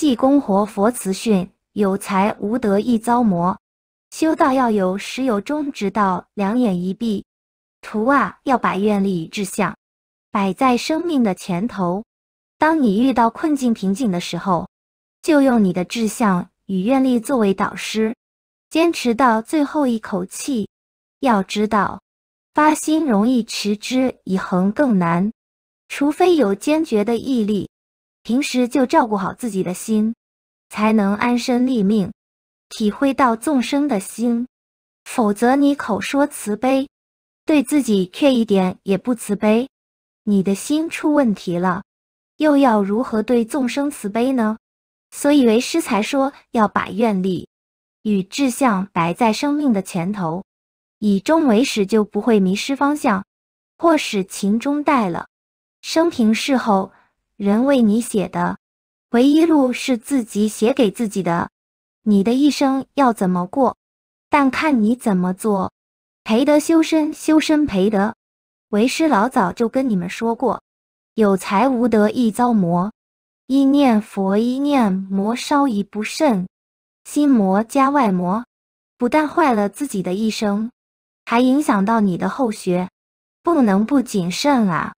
济公活佛慈训：有才无德易遭磨，修道要有始有终之道。两眼一闭，徒啊，要把愿力与志向摆在生命的前头。当你遇到困境瓶颈的时候，就用你的志向与愿力作为导师，坚持到最后一口气。要知道，发心容易，持之以恒更难，除非有坚决的毅力。平时就照顾好自己的心，才能安身立命，体会到众生的心。否则，你口说慈悲，对自己却一点也不慈悲，你的心出问题了，又要如何对众生慈悲呢？所以，为师才说要把愿力与志向摆在生命的前头，以终为始，就不会迷失方向，或是情中带了生平事后。人为你写的，回忆录是自己写给自己的。你的一生要怎么过，但看你怎么做。培德修身，修身培德。为师老早就跟你们说过，有才无德易遭魔，一念佛一念魔，稍一不慎，心魔加外魔，不但坏了自己的一生，还影响到你的后学，不能不谨慎啊。